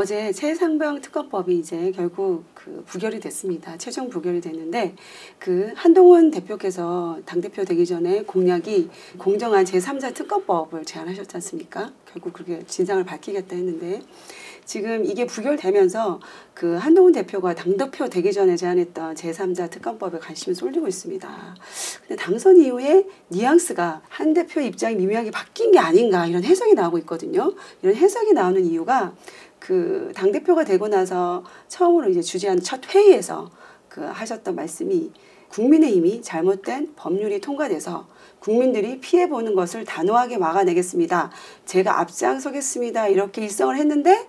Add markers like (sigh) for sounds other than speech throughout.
어제 새상병 특허법이 이제 결국 그 부결이 됐습니다. 최종 부결이 됐는데 그 한동훈 대표께서 당대표 되기 전에 공약이 공정한 제3자 특허법을 제안하셨지 않습니까? 결국 그렇게 진상을 밝히겠다 했는데 지금 이게 부결되면서 그 한동훈 대표가 당대표 되기 전에 제안했던 제3자 특검법에 관심을 쏠리고 있습니다. 근데 당선 이후에 뉘앙스가 한 대표 입장이 미묘하게 바뀐 게 아닌가 이런 해석이 나오고 있거든요. 이런 해석이 나오는 이유가 그 당대표가 되고 나서 처음으로 이제 주재한 첫 회의에서 그 하셨던 말씀이 국민의 힘이 잘못된 법률이 통과돼서 국민들이 피해보는 것을 단호하게 막아내겠습니다. 제가 앞장서겠습니다. 이렇게 일성을 했는데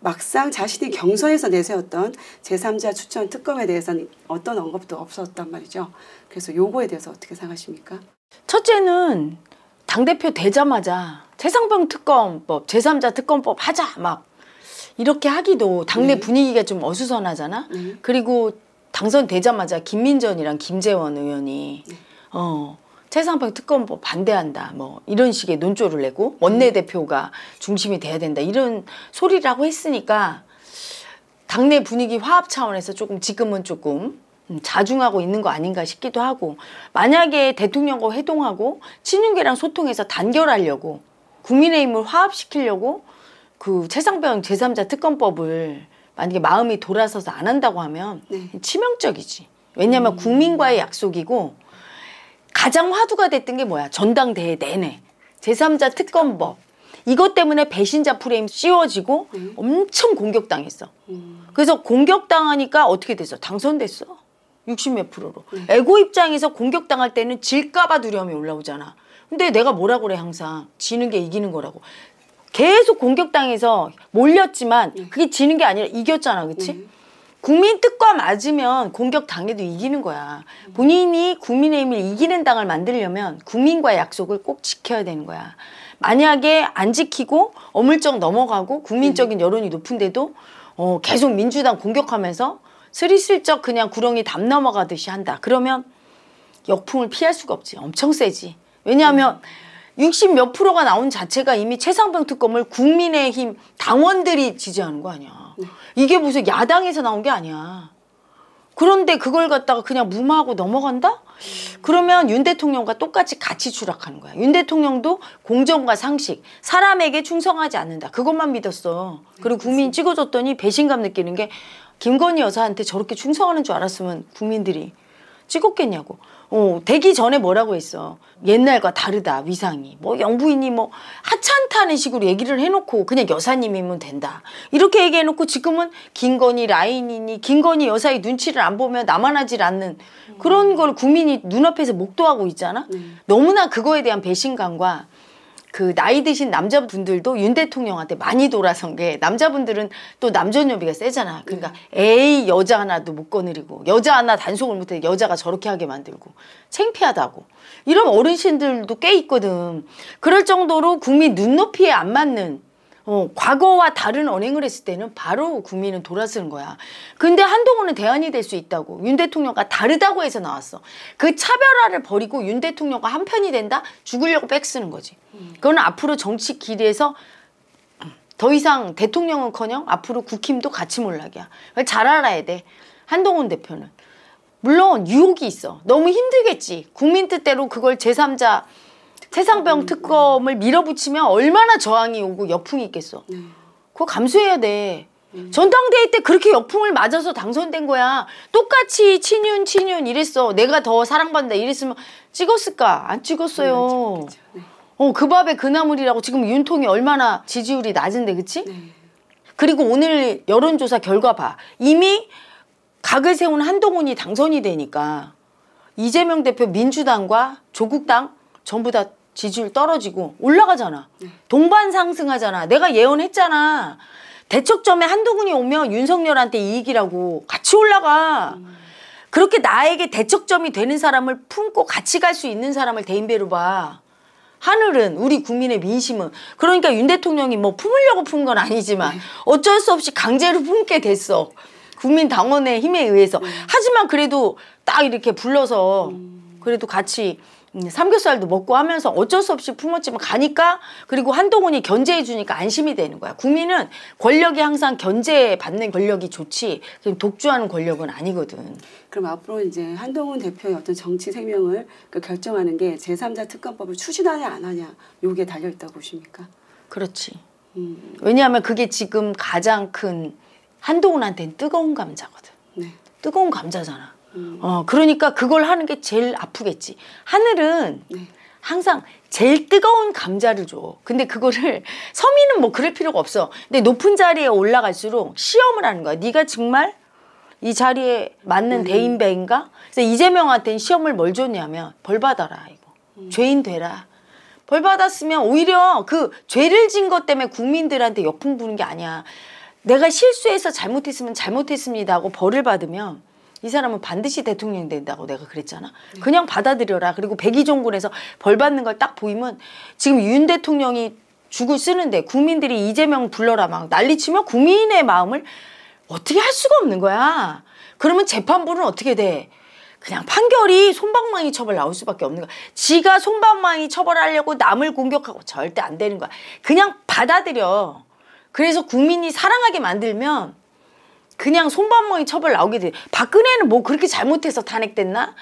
막상 자신이 경선에서 내세웠던 제3자 추천 특검에 대해서는 어떤 언급도 없었단 말이죠. 그래서 요거에 대해서 어떻게 생각하십니까? 첫째는 당대표 되자마자 세상병 특검법, 제3자 특검법 하자 막 이렇게 하기도 당내 네. 분위기가 좀 어수선하잖아. 네. 그리고 당선되자마자 김민전이랑 김재원 의원이 음. 어 최상병 특검법 뭐 반대한다 뭐 이런 식의 논조를 내고 원내대표가 중심이 돼야 된다 이런 소리라고 했으니까 당내 분위기 화합 차원에서 조금 지금은 조금 자중하고 있는 거 아닌가 싶기도 하고 만약에 대통령과 회동하고 친윤계랑 소통해서 단결하려고 국민의힘을 화합시키려고 그 최상병 제삼자 특검법을 만약에 마음이 돌아서서 안 한다고 하면 네. 치명적이지. 왜냐하면 음. 국민과의 약속이고 가장 화두가 됐던 게 뭐야? 전당대회 내내 제삼자 특검법 이것 때문에 배신자 프레임 씌워지고 음. 엄청 공격당했어. 음. 그래서 공격당하니까 어떻게 됐어? 당선됐어. 60몇 프로로. 에고 네. 입장에서 공격당할 때는 질까봐 두려움이 올라오잖아. 근데 내가 뭐라 그래 항상 지는 게 이기는 거라고 계속 공격당해서 몰렸지만 네. 그게 지는 게 아니라 이겼잖아, 그치 네. 국민 뜻과 맞으면 공격 당해도 이기는 거야. 네. 본인이 국민의힘을 이기는 당을 만들려면 국민과의 약속을 꼭 지켜야 되는 거야. 만약에 안 지키고 어물쩍 넘어가고 국민적인 여론이 높은데도 어, 계속 민주당 공격하면서 스리슬쩍 그냥 구렁이 담 넘어가듯이 한다. 그러면 역풍을 피할 수가 없지. 엄청 세지. 왜냐하면 음. 60몇 프로가 나온 자체가 이미 최상병 특검을 국민의힘 당원들이 지지하는 거 아니야. 네. 이게 무슨 야당에서 나온 게 아니야. 그런데 그걸 갖다가 그냥 무마하고 넘어간다? 그러면 윤 대통령과 똑같이 같이 추락하는 거야. 윤 대통령도 공정과 상식, 사람에게 충성하지 않는다. 그것만 믿었어. 네, 그리고 국민 찍어줬더니 배신감 느끼는 게 김건희 여사한테 저렇게 충성하는 줄 알았으면 국민들이 찍었겠냐고. 어, 되기 전에 뭐라고 했어. 옛날과 다르다, 위상이. 뭐, 영부인이 뭐, 하찮다는 식으로 얘기를 해놓고, 그냥 여사님이면 된다. 이렇게 얘기해놓고, 지금은 김건희 라인이니, 김건희 여사의 눈치를 안 보면 남아나질 않는 그런 걸 국민이 눈앞에서 목도하고 있잖아? 음. 너무나 그거에 대한 배신감과 그 나이 드신 남자분들도 윤 대통령한테 많이 돌아선 게 남자분들은 또 남존여비가 세잖아. 그러니까 네. 에이 여자 하나도 못 거느리고 여자 하나 단속을 못해 여자가 저렇게 하게 만들고 창피하다고 이런 어르신들도 꽤 있거든. 그럴 정도로 국민 눈높이에 안 맞는 어, 과거와 다른 언행을 했을 때는 바로 국민은 돌아서는 거야. 근데 한동훈은 대안이 될 수 있다고. 윤 대통령과 다르다고 해서 나왔어. 그 차별화를 버리고 윤 대통령과 한편이 된다? 죽으려고 백쓰는 거지. 그건 앞으로 정치 길에서 더 이상 대통령은커녕 앞으로 국힘도 같이 몰락이야. 잘 알아야 돼. 한동훈 대표는. 물론 유혹이 있어. 너무 힘들겠지. 국민 뜻대로 그걸 제3자 세상병 음. 특검을 밀어붙이면 얼마나 저항이 오고 역풍이 있겠어. 네. 그거 감수해야 돼. 음. 전당대회 때 그렇게 역풍을 맞아서 당선된 거야. 똑같이 친윤 친윤 이랬어. 내가 더 사랑받는다 이랬으면 찍었을까? 안 찍었어요. 네. 네. 어, 그 밥에 그 나물이라고 지금 윤통이 얼마나 지지율이 낮은데 그치? 네. 그리고 오늘 여론조사 결과 봐. 이미 각을 세운 한동훈이 당선이 되니까 이재명 대표 민주당과 조국당 전부 다 지지율 떨어지고 올라가잖아. 네. 동반 상승하잖아. 내가 예언했잖아. 대척점에 한두군이 오면 윤석열한테 이익이라고 같이 올라가. 음. 그렇게 나에게 대척점이 되는 사람을 품고 같이 갈 수 있는 사람을 대인배로 봐. 하늘은 우리 국민의 민심은 그러니까 윤 대통령이 뭐 품으려고 푼 건 아니지만 네. 어쩔 수 없이 강제로 품게 됐어. 국민 당원의 힘에 의해서. 네. 하지만 그래도 딱 이렇게 불러서 음. 그래도 같이 삼겹살도 먹고 하면서 어쩔 수 없이 품어지면 가니까 그리고 한동훈이 견제해 주니까 안심이 되는 거야. 국민은 권력이 항상 견제받는 권력이 좋지 독주하는 권력은 아니거든. 그럼 앞으로 이제 한동훈 대표의 어떤 정치 생명을 그 결정하는 게 제3자 특검법을 추진하냐 안 하냐 요게 달려 있다고 보십니까? 그렇지. 음. 왜냐하면 그게 지금 가장 큰 한동훈한테는 뜨거운 감자거든. 네. 뜨거운 감자잖아. 음. 어, 그러니까 그걸 하는 게 제일 아프겠지. 하늘은 네. 항상 제일 뜨거운 감자를 줘. 근데 그거를 서민은 (laughs) 뭐 그럴 필요가 없어. 근데 높은 자리에 올라갈수록 시험을 하는 거야. 네가 정말 이 자리에 맞는 음. 대인배인가? 그래서 이재명한테는 시험을 뭘 줬냐면 벌 받아라 이거. 음. 죄인 되라. 벌 받았으면 오히려 그 죄를 진 것 때문에 국민들한테 역풍 부는 게 아니야. 내가 실수해서 잘못했으면 잘못했습니다 하고 벌을 받으면 이 사람은 반드시 대통령 이 된다고 내가 그랬잖아. 네. 그냥 받아들여라. 그리고 백의종군에서 벌 받는 걸 딱 보이면 지금 윤 대통령이 죽을 쓰는데 국민들이 이재명 불러라 막 난리치면 국민의 마음을 어떻게 할 수가 없는 거야. 그러면 재판부는 어떻게 돼? 그냥 판결이 손방망이 처벌 나올 수밖에 없는 거야. 지가 손방망이 처벌하려고 남을 공격하고 절대 안 되는 거야. 그냥 받아들여. 그래서 국민이 사랑하게 만들면 그냥 손방망이 처벌 나오게 돼. 박근혜는 뭐 그렇게 잘못해서 탄핵됐나?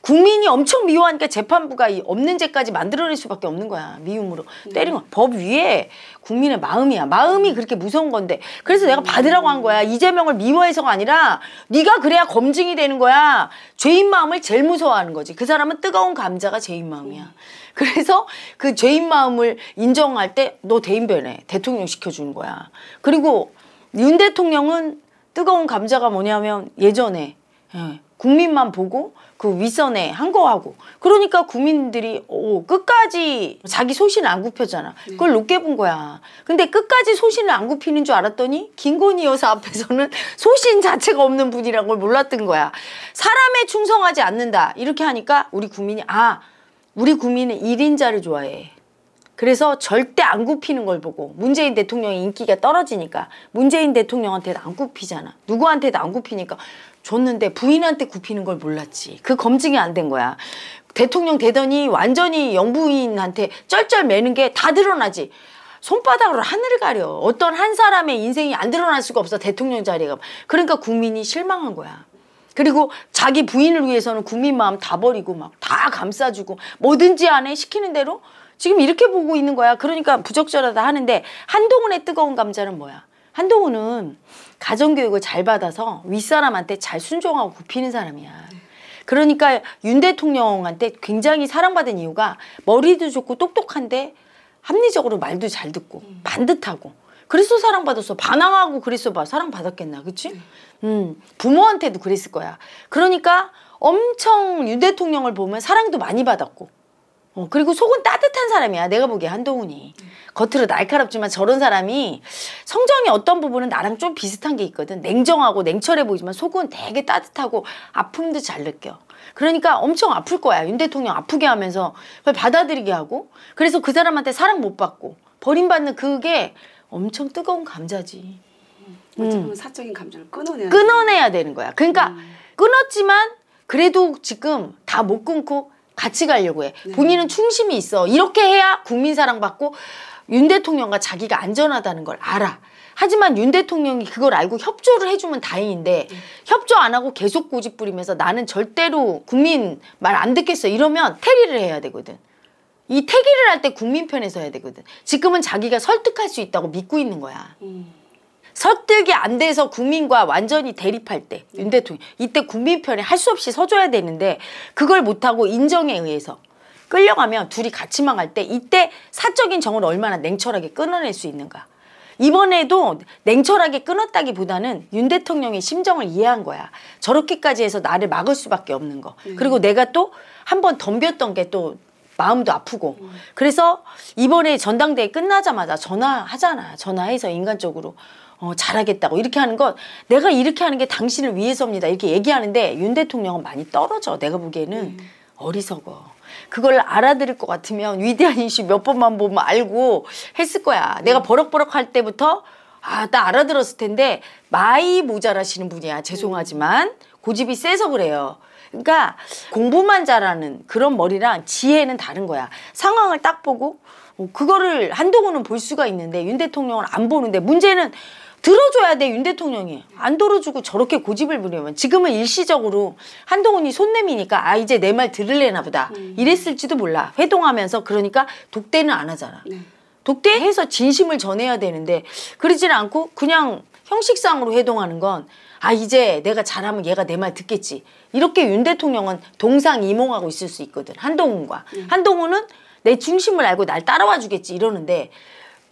국민이 엄청 미워하니까 재판부가 이 없는 죄까지 만들어낼 수밖에 없는 거야. 미움으로. 네. 때리면 법 위에 국민의 마음이야. 마음이 그렇게 무서운 건데. 그래서 내가 받으라고 한 거야. 이재명을 미워해서가 아니라 네가 그래야 검증이 되는 거야. 죄인 마음을 제일 무서워하는 거지. 그 사람은 뜨거운 감자가 죄인 마음이야. 음. 그래서 그 죄인 마음을 인정할 때 너대인변해 대통령 시켜주는 거야. 그리고 윤 대통령은 뜨거운 감자가 뭐냐면 예전에 예, 국민만 보고 그 윗선에 한 거하고 그러니까 국민들이 오, 어, 끝까지 자기 소신을 안 굽혔잖아 네. 그걸 높게 본 거야 근데 끝까지 소신을 안 굽히는 줄 알았더니 김건희 여사 앞에서는 (laughs) 소신 자체가 없는 분이란 걸 몰랐던 거야 사람에 충성하지 않는다 이렇게 하니까 우리 국민이 아 우리 국민은 일인자를 좋아해 그래서 절대 안 굽히는 걸 보고 문재인 대통령의 인기가 떨어지니까 문재인 대통령한테도 안 굽히잖아. 누구한테도 안 굽히니까 줬는데 부인한테 굽히는 걸 몰랐지. 그 검증이 안 된 거야. 대통령 되더니 완전히 영부인한테 쩔쩔 매는 게 다 드러나지. 손바닥으로 하늘을 가려. 어떤 한 사람의 인생이 안 드러날 수가 없어. 대통령 자리가. 그러니까 국민이 실망한 거야. 그리고 자기 부인을 위해서는 국민 마음 다 버리고 막 다 감싸주고 뭐든지 안에 시키는 대로 지금 이렇게 보고 있는 거야. 그러니까 부적절하다 하는데 한동훈의 뜨거운 감자는 뭐야? 한동훈은 가정교육을 잘 받아서 윗사람한테 잘 순종하고 굽히는 사람이야. 그러니까 윤 대통령한테 굉장히 사랑받은 이유가 머리도 좋고 똑똑한데 합리적으로 말도 잘 듣고 음. 반듯하고 그래서 사랑받았어. 반항하고 그랬어 봐. 사랑받았겠나. 그치? 네. 음, 부모한테도 그랬을 거야. 그러니까 엄청 윤 대통령을 보면 사랑도 많이 받았고 어, 그리고 속은 따뜻한 사람이야. 내가 보기에 한동훈이. 겉으로 날카롭지만 저런 사람이 성정이 어떤 부분은 나랑 좀 비슷한 게 있거든. 냉정하고 냉철해 보이지만 속은 되게 따뜻하고 아픔도 잘 느껴. 그러니까 엄청 아플 거야. 윤 대통령 아프게 하면서 그걸 받아들이게 하고 그래서 그 사람한테 사랑 못 받고 버림받는 그게 엄청 뜨거운 감자지. 어찌 음. 보면 사적인 감정을 끊어내야 끊어내야 되는 거야. 그러니까 음. 끊었지만 그래도 지금 다 못 끊고 같이 가려고 해. 네. 본인은 충심이 있어. 이렇게 해야 국민 사랑받고 윤 대통령과 자기가 안전하다는 걸 알아. 하지만 윤 대통령이 그걸 알고 협조를 해주면 다행인데 음. 협조 안 하고 계속 고집 부리면서 나는 절대로 국민 말 안 듣겠어 이러면 테리를 해야 되거든. 이 태기를 할 때 국민 편에서 야 되거든. 지금은 자기가 설득할 수 있다고 믿고 있는 거야. 음. 설득이 안 돼서 국민과 완전히 대립할 때 윤 대통령 이때 국민 편에 할 수 없이 서줘야 되는데 그걸 못하고 인정에 의해서 끌려가면 둘이 같이 망할 때 이때 사적인 정을 얼마나 냉철하게 끊어낼 수 있는가 이번에도 냉철하게 끊었다기보다는 윤 대통령의 심정을 이해한 거야. 저렇게까지 해서 나를 막을 수밖에 없는 거. 네. 그리고 내가 또 한 번 덤볐던 게 또 마음도 아프고. 음. 그래서 이번에 전당대회 끝나자마자 전화하잖아. 전화해서 인간적으로 어, 잘하겠다고 이렇게 하는 건 내가 이렇게 하는 게 당신을 위해서입니다. 이렇게 얘기하는데 윤 대통령은 많이 떨어져. 내가 보기에는 음. 어리석어. 그걸 알아들을 것 같으면 위대한 인슈 몇 번만 보면 알고 했을 거야. 음. 내가 버럭버럭 할 때부터 아, 나 알아들었을 텐데 마이 모자라시는 분이야. 죄송하지만 음. 고집이 세서 그래요. 그러니까 공부만 잘하는 그런 머리랑 지혜는 다른 거야. 상황을 딱 보고 어, 그거를 한동훈은 볼 수가 있는데 윤 대통령은 안 보는데 문제는 들어줘야 돼 윤 대통령이 안 들어주고 저렇게 고집을 부리면 지금은 일시적으로 한동훈이 손 내미니까 아 이제 내 말 들을래나 보다 음. 이랬을지도 몰라 회동하면서 그러니까 독대는 안 하잖아 네. 독대해서 진심을 전해야 되는데 그러질 않고 그냥 형식상으로 회동하는 건 아 이제 내가 잘하면 얘가 내 말 듣겠지 이렇게 윤 대통령은 동상이몽하고 있을 수 있거든 한동훈과 음. 한동훈은 내 중심을 알고 날 따라와 주겠지 이러는데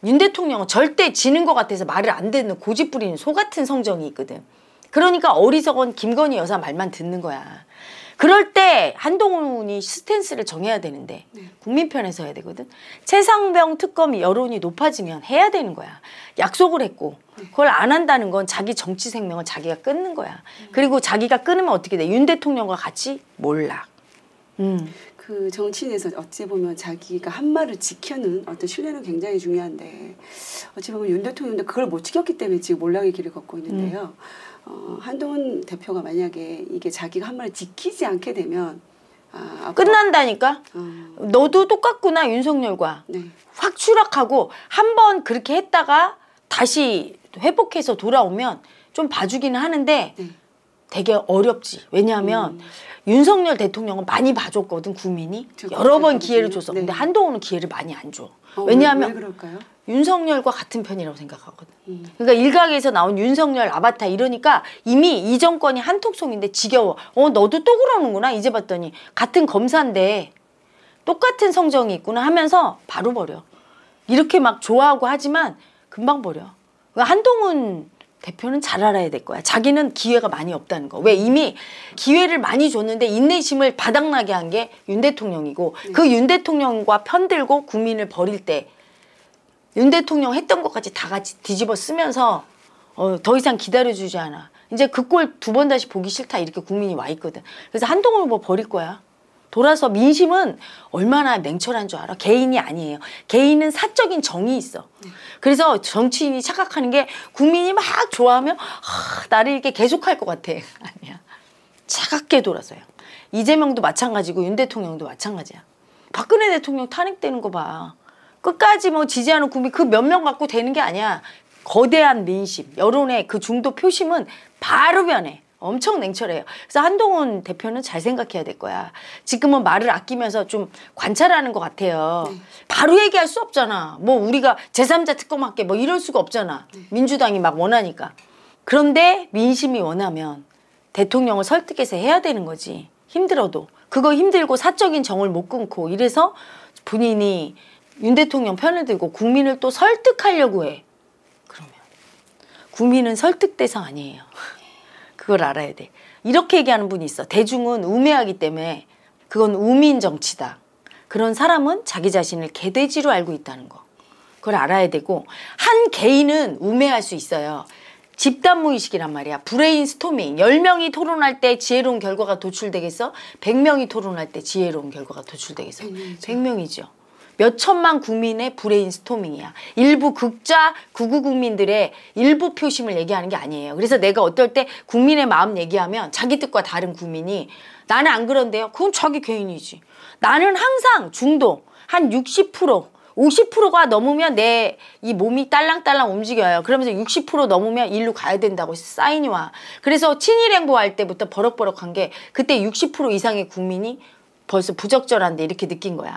윤 대통령은 절대 지는 것 같아서 말을 안 듣는 고집 부리는 소 같은 성정이 있거든. 그러니까 어리석은 김건희 여사 말만 듣는 거야. 그럴 때 한동훈이 스탠스를 정해야 되는데 네. 국민 편에서 해야 되거든. 최상병 특검이 여론이 높아지면 해야 되는 거야. 약속을 했고 네. 그걸 안 한다는 건 자기 정치 생명을 자기가 끊는 거야. 그리고 자기가 끊으면 어떻게 돼? 윤 대통령과 같이 몰락. 음. 그 정치인에서 어찌 보면 자기가 한 말을 지켜는 어떤 신뢰는 굉장히 중요한데 어찌 보면 윤 대통령도 그걸 못 지켰기 때문에 지금 몰락의 길을 걷고 있는데요. 음. 어, 한동훈 대표가 만약에 이게 자기가 한 말을 지키지 않게 되면 아, 끝난다니까. 어. 너도 똑같구나 윤석열과 네. 확 추락하고 한 번 그렇게 했다가 다시 회복해서 돌아오면 좀 봐주기는 하는데. 네. 되게 어렵지. 왜냐하면 음. 윤석열 대통령은 많이 봐줬거든 국민이 여러 번 기회를 줬어. 네. 근데 한동훈은 기회를 많이 안 줘. 어, 왜냐하면 왜 윤석열과 같은 편이라고 생각하거든. 음. 그러니까 일각에서 나온 윤석열 아바타 이러니까 이미 이 정권이 한통속인데 지겨워. 어 너도 또 그러는구나 이제 봤더니 같은 검사인데 똑같은 성정이 있구나 하면서 바로 버려. 이렇게 막 좋아하고 하지만 금방 버려. 그러니까 한동훈 대표는 잘 알아야 될 거야. 자기는 기회가 많이 없다는 거. 왜 이미 기회를 많이 줬는데 인내심을 바닥나게 한 게 윤 대통령이고 네. 음. 그윤 대통령과 편들고 국민을 버릴 때 윤 대통령 했던 것까지 다 같이 뒤집어 쓰면서 어, 더 이상 기다려주지 않아. 이제 그 꼴 두 번 다시 보기 싫다 이렇게 국민이 와 있거든. 그래서 한동훈 후보 버릴 거야. 돌아서 민심은 얼마나 맹철한 줄 알아? 개인이 아니에요. 개인은 사적인 정이 있어. 그래서 정치인이 착각하는 게 국민이 막 좋아하면 하, 나를 이렇게 계속할 것 같아. (laughs) 아니야. 차갑게 돌아서요. 이재명도 마찬가지고 윤 대통령도 마찬가지야. 박근혜 대통령 탄핵되는 거 봐. 끝까지 뭐 지지하는 국민 그 몇 명 갖고 되는 게 아니야. 거대한 민심, 여론의 그 중도 표심은 바로 변해. 엄청 냉철해요. 그래서 한동훈 대표는 잘 생각해야 될 거야. 지금은 말을 아끼면서 좀 관찰하는 것 같아요. 네. 바로 얘기할 수 없잖아. 뭐 우리가 제3자 특검할게 뭐 이럴 수가 없잖아. 네. 민주당이 막 원하니까. 그런데 민심이 원하면 대통령을 설득해서 해야 되는 거지. 힘들어도. 그거 힘들고 사적인 정을 못 끊고 이래서 본인이 윤 대통령 편을 들고 국민을 또 설득하려고 해. 그러면 국민은 설득 대상 아니에요. 그걸 알아야 돼. 이렇게 얘기하는 분이 있어. 대중은 우매하기 때문에 그건 우민 정치다. 그런 사람은 자기 자신을 개돼지로 알고 있다는 거. 그걸 알아야 되고 한 개인은 우매할 수 있어요. 집단 무의식이란 말이야. 브레인 스토밍. 10명이 토론할 때 지혜로운 결과가 도출되겠어? 100명이 토론할 때 지혜로운 결과가 도출되겠어? 100명이죠. 몇 천만 국민의 브레인스토밍이야. 일부 극좌 구구 국민들의 일부 표심을 얘기하는 게 아니에요. 그래서 내가 어떨 때 국민의 마음 얘기하면 자기 뜻과 다른 국민이 나는 안 그런데요. 그건 자기 개인이지. 나는 항상 중도 한60% 50%가 넘으면 내 이 몸이 딸랑딸랑 움직여요. 그러면서 60% 넘으면 일로 가야 된다고 사인이 와. 그래서 친일 행보할 때부터 버럭버럭한 게 그때 60% 이상의 국민이 벌써 부적절한데 이렇게 느낀 거야.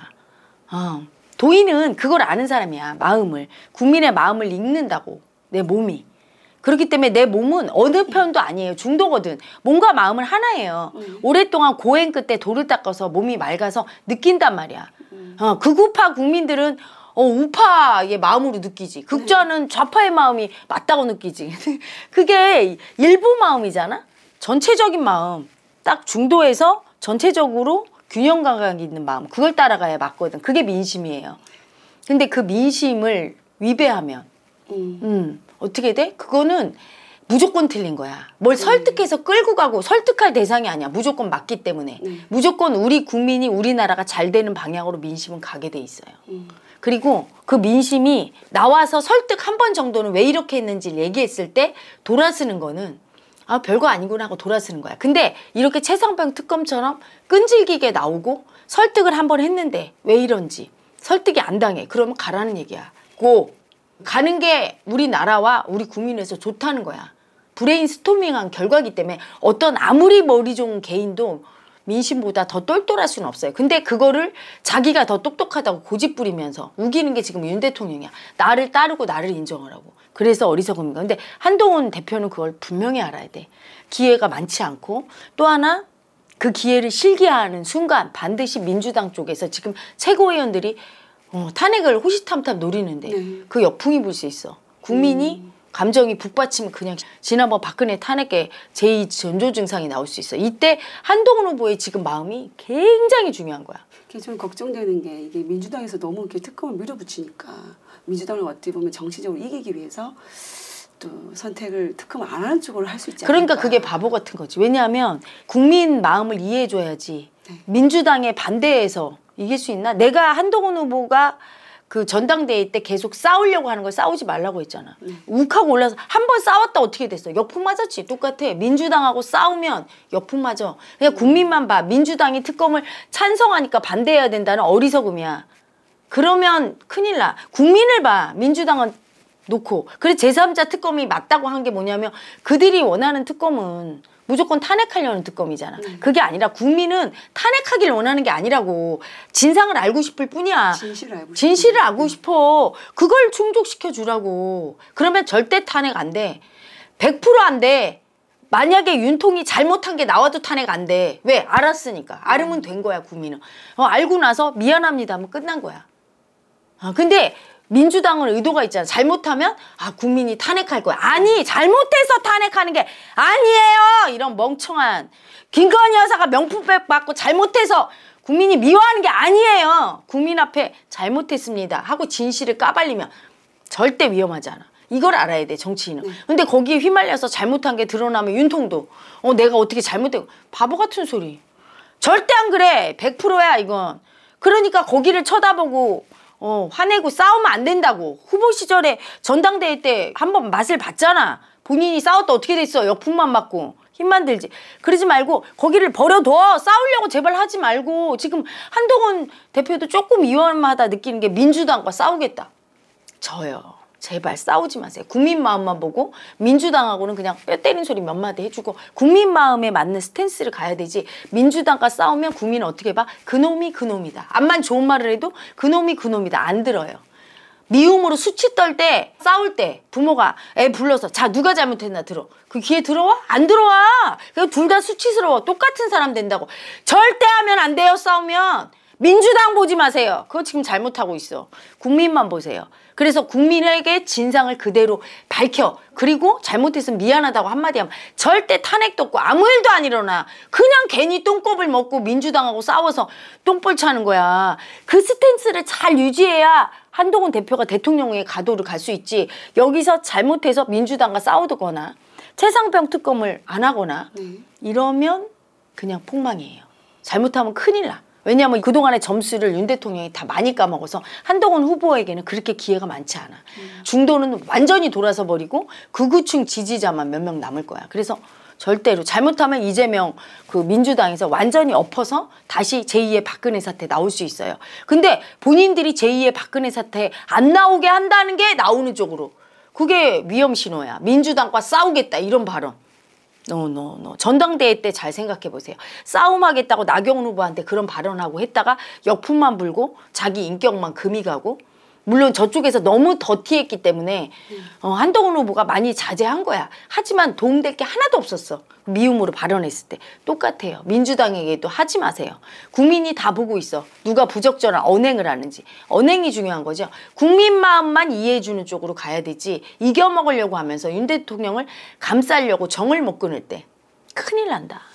어. 도인은 그걸 아는 사람이야. 마음을. 국민의 마음을 읽는다고. 내 몸이. 그렇기 때문에 내 몸은 어느 편도 아니에요. 중도거든. 몸과 마음은 하나예요. 음. 오랫동안 고행 끝에 돌을 닦아서 몸이 맑아서 느낀단 말이야. 음. 어, 극우파 그 국민들은 어, 우파의 마음으로 느끼지. 극좌는 네. 좌파의 마음이 맞다고 느끼지. (laughs) 그게 일부 마음이잖아? 전체적인 마음. 딱 중도에서 전체적으로 균형 감각이 있는 마음 그걸 따라가야 맞거든. 그게 민심이에요. 근데 그 민심을 위배하면 음. 음 어떻게 돼? 그거는 무조건 틀린 거야. 뭘 설득해서 끌고 가고 설득할 대상이 아니야. 무조건 맞기 때문에. 음. 무조건 우리 국민이 우리나라가 잘 되는 방향으로 민심은 가게 돼 있어요. 음. 그리고 그 민심이 나와서 설득 한 번 정도는 왜 이렇게 했는지 얘기했을 때 돌아쓰는 거는 아 별거 아니구나 하고 돌아서는 거야. 근데 이렇게 최상병 특검처럼 끈질기게 나오고 설득을 한번 했는데 왜 이런지 설득이 안 당해. 그러면 가라는 얘기야. 고 가는 게 우리나라와 우리 국민에서 좋다는 거야. 브레인스토밍한 결과기 때문에 어떤 아무리 머리 좋은 개인도 민심보다 더 똘똘할 수는 없어요. 근데 그거를 자기가 더 똑똑하다고 고집 부리면서 우기는 게 지금 윤 대통령이야. 나를 따르고 나를 인정하라고. 그래서 어리석음인 가 근데 한동훈 대표는 그걸 분명히 알아야 돼. 기회가 많지 않고 또 하나 그 기회를 실기하는 순간 반드시 민주당 쪽에서 지금 최고위원들이 어, 탄핵을 호시탐탐 노리는데 네. 그 역풍이 불 수 있어. 국민이 음. 감정이 북받침 그냥 지난번 박근혜 탄핵에 제2 전조 증상이 나올 수 있어. 이때 한동훈 후보의 지금 마음이 굉장히 중요한 거야. 그게 좀 걱정되는 게 이게 민주당에서 너무 이렇게 특검을 밀어붙이니까 민주당을 어떻게 보면 정치적으로 이기기 위해서 또 선택을 특검 안하 쪽으로 할 수 있지 그러니까 않을까. 그게 바보 같은 거지. 왜냐하면 국민 마음을 이해해줘야지 네. 민주당의반대에서 이길 수 있나? 내가 한동훈 후보가 그 전당대회 때 계속 싸우려고 하는 걸 싸우지 말라고 했잖아. 네. 욱하고 올라서 한 번 싸웠다 어떻게 됐어? 역풍 맞았지. 똑같아. 민주당하고 싸우면 역풍 맞아. 그냥 국민만 봐. 민주당이 특검을 찬성하니까 반대해야 된다는 어리석음이야. 그러면 큰일 나. 국민을 봐. 민주당은 놓고. 그래 제3자 특검이 맞다고 한 게 뭐냐면 그들이 원하는 특검은 무조건 탄핵하려는 특검이잖아. 네. 그게 아니라 국민은 탄핵하길 원하는 게 아니라고 진상을 알고 싶을 뿐이야. 진실을 알고, 진실을 알고 싶어. 그걸 충족시켜 주라고. 그러면 절대 탄핵 안 돼. 100%안 돼. 만약에 윤통이 잘못한 게 나와도 탄핵 안 돼. 왜? 알았으니까. 알으면 음. 된 거야, 국민은. 어, 알고 나서 미안합니다 하면 끝난 거야. 아, 근데 민주당은 의도가 있잖아. 잘못하면 아 국민이 탄핵할 거야. 아니 잘못해서 탄핵하는 게 아니에요. 이런 멍청한 김건희 여사가 명품백 받고 잘못해서 국민이 미워하는 게 아니에요. 국민 앞에 잘못했습니다. 하고 진실을 까발리면 절대 위험하지 않아. 이걸 알아야 돼 정치인은. 네. 근데 거기에 휘말려서 잘못한 게 드러나면 윤통도 어 내가 어떻게 잘못된 바보 같은 소리. 절대 안 그래. 100%야 이건. 그러니까 거기를 쳐다보고 어, 화내고 싸우면 안 된다고 후보 시절에 전당대회 때한번 맛을 봤잖아 본인이 싸웠다 어떻게 됐어 역풍만 맞고 힘만 들지 그러지 말고 거기를 버려둬 싸우려고 제발 하지 말고 지금 한동훈 대표도 조금 위험하다 느끼는 게 민주당과 싸우겠다 저요 제발 싸우지 마세요. 국민 마음만 보고 민주당하고는 그냥 뼈 때린 소리 몇 마디 해주고 국민 마음에 맞는 스탠스를 가야 되지 민주당과 싸우면 국민은 어떻게 봐? 그놈이 그놈이다. 암만 좋은 말을 해도 그놈이 그놈이다. 안 들어요. 미움으로 수치 떨 때 싸울 때 부모가 애 불러서 자 누가 잘못했나 들어 그 귀에 들어와 안 들어와 그리고 둘다 수치스러워 똑같은 사람 된다고 절대 하면 안 돼요 싸우면 민주당 보지 마세요 그거 지금 잘못하고 있어 국민만 보세요 그래서 국민에게 진상을 그대로 밝혀 그리고 잘못했으면 미안하다고 한마디 하면 절대 탄핵도 없고 아무 일도 안 일어나 그냥 괜히 똥꼬불 먹고 민주당하고 싸워서 똥볼 차는 거야 그 스탠스를 잘 유지해야 한동훈 대표가 대통령의 가도를 갈 수 있지 여기서 잘못해서 민주당과 싸우거나 최상병 특검을 안 하거나 네. 이러면 그냥 폭망이에요 잘못하면 큰일 나 왜냐하면 그동안의 점수를 윤 대통령이 다 많이 까먹어서 한동훈 후보에게는 그렇게 기회가 많지 않아. 중도는 완전히 돌아서 버리고 극우층 그 지지자만 몇 명 남을 거야. 그래서 절대로 잘못하면 이재명 그 민주당에서 완전히 엎어서 다시 제2의 박근혜 사태 나올 수 있어요. 근데 본인들이 제2의 박근혜 사태 안 나오게 한다는 게 나오는 쪽으로 그게 위험 신호야. 민주당과 싸우겠다 이런 발언. no, n 전당대회 때 잘 생각해 보세요. 싸움하겠다고 나경원 후보한테 그런 발언하고 했다가 역풍만 불고 자기 인격만 금이 가고 물론 저쪽에서 너무 더티했기 때문에 네. 어, 한동훈 후보가 많이 자제한 거야. 하지만 도움될 게 하나도 없었어. 미움으로 발언했을 때 똑같아요. 민주당에게도 하지 마세요. 국민이 다 보고 있어. 누가 부적절한 언행을 하는지. 언행이 중요한 거죠. 국민 마음만 이해해주는 쪽으로 가야 되지 이겨먹으려고 하면서 윤 대통령을 감싸려고 정을 못 끊을 때 큰일 난다.